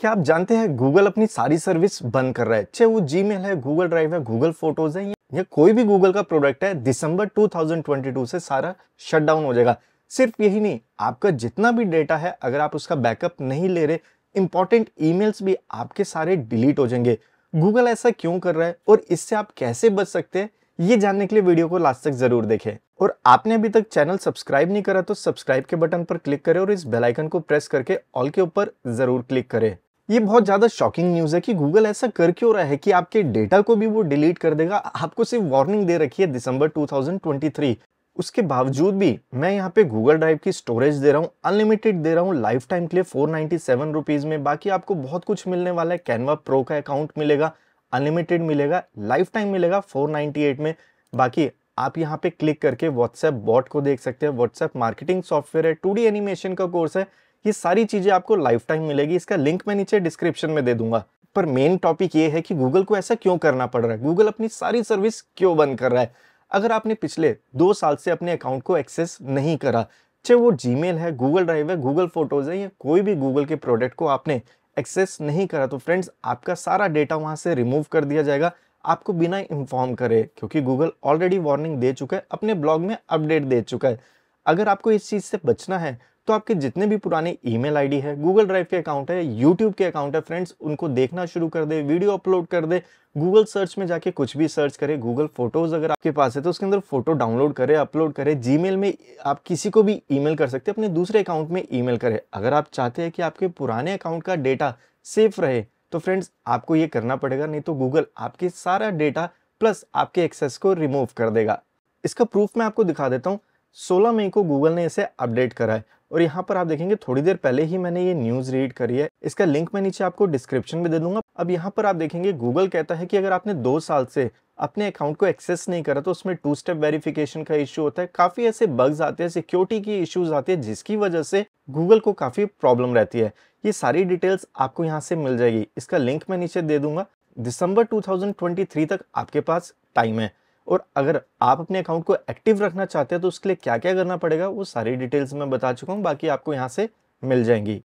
क्या आप जानते हैं गूगल अपनी सारी सर्विस बंद कर रहा है चाहे वो जी है गूगल ड्राइव है गूगल फोटोज है या कोई भी गूगल का प्रोडक्ट है दिसंबर 2022 से सारा शट डाउन हो जाएगा सिर्फ यही नहीं आपका जितना भी डेटा है अगर आप उसका बैकअप नहीं ले रहे इंपॉर्टेंट ईमेल्स भी आपके सारे डिलीट हो जाएंगे गूगल ऐसा क्यों कर रहा है और इससे आप कैसे बच सकते हैं ये जानने के लिए वीडियो को लास्ट तक जरूर देखें और आपने अभी तक चैनल सब्सक्राइब नहीं करा तो सब्सक्राइब के बटन पर क्लिक करें और इस बेल आइकन को प्रेस करके ऑल के ऊपर जरूर क्लिक करें ये बहुत ज़्यादा शॉकिंग न्यूज़ है कि गूगल ऐसा कर क्यों रहा है कि आपके डेटा को भी वो डिलीट कर देगा आपको सिर्फ वार्निंग दे रखी है दिसंबर 2023 उसके बावजूद भी मैं यहाँ पे गूगल ड्राइव की स्टोरेज दे रहा हूँ अनलिमिटेड दे रहा हूँ लाइफ टाइम के लिए फोर नाइन्टी में बाकी आपको बहुत कुछ मिलने वाला है कैनवा प्रो का अकाउंट मिलेगा अनलिमिटेड मिलेगा लाइफ टाइम मिलेगा फोर में बाकी आप यहाँ पे क्लिक करके व्हाट्सएप बॉट को देख सकते हैं व्हाट्सएप मार्केटिंग सॉफ्टवेयर है टू एनिमेशन का कोर्स है ये सारी चीज़ें आपको लाइफ टाइम मिलेगी इसका लिंक मैं नीचे डिस्क्रिप्शन में दे दूंगा पर मेन टॉपिक ये है कि गूगल को ऐसा क्यों करना पड़ रहा है गूगल अपनी सारी सर्विस क्यों बंद कर रहा है अगर आपने पिछले दो साल से अपने अकाउंट को एक्सेस नहीं करा चाहे वो जी है गूगल ड्राइव है गूगल फोटोज है या कोई भी गूगल के प्रोडक्ट को आपने एक्सेस नहीं करा तो फ्रेंड्स आपका सारा डेटा वहां से रिमूव कर दिया जाएगा आपको बिना इन्फॉर्म करे क्योंकि गूगल ऑलरेडी वार्निंग दे चुका है अपने ब्लॉग में अपडेट दे चुका है अगर आपको इस चीज़ से बचना है तो आपके जितने भी पुराने ईमेल आईडी है गूगल ड्राइव के अकाउंट है यूट्यूब के अकाउंट है फ्रेंड्स उनको देखना शुरू कर दे वीडियो अपलोड कर दे गूगल सर्च में जाके कुछ भी सर्च करे गूगल फोटोज अगर आपके पास है तो उसके अंदर फोटो डाउनलोड करे अपलोड करे जी में आप किसी को भी ई कर सकते अपने दूसरे अकाउंट में ई करे अगर आप चाहते हैं कि आपके पुराने अकाउंट का डेटा सेफ रहे तो फ्रेंड्स आपको ये करना पड़ेगा नहीं तो गूगल आपके सारा डेटा प्लस आपके एक्सेस को रिमूव कर देगा इसका प्रूफ मैं आपको दिखा देता हूँ सोलह मई को गूगल ने इसे अपडेट करा है और यहाँ पर आप देखेंगे थोड़ी देर पहले ही मैंने ये न्यूज़ रीड करी है इसका लिंक मैं नीचे आपको डिस्क्रिप्शन में दे दूंगा अब यहाँ पर आप देखेंगे गूगल कहता है कि अगर आपने दो साल से अपने अकाउंट को एक्सेस नहीं करा तो उसमें टू स्टेप वेरिफिकेशन का इश्यू होता है काफ़ी ऐसे बग्स आते हैं सिक्योरिटी की इश्यूज आते हैं जिसकी वजह से गूगल को काफ़ी प्रॉब्लम रहती है ये सारी डिटेल्स आपको यहाँ से मिल जाएगी इसका लिंक मैं नीचे दे दूंगा दिसंबर 2023 तक आपके पास टाइम है और अगर आप अपने अकाउंट को एक्टिव रखना चाहते हैं तो उसके लिए क्या क्या करना पड़ेगा वो सारी डिटेल्स मैं बता चुका हूँ बाकी आपको यहाँ से मिल जाएंगी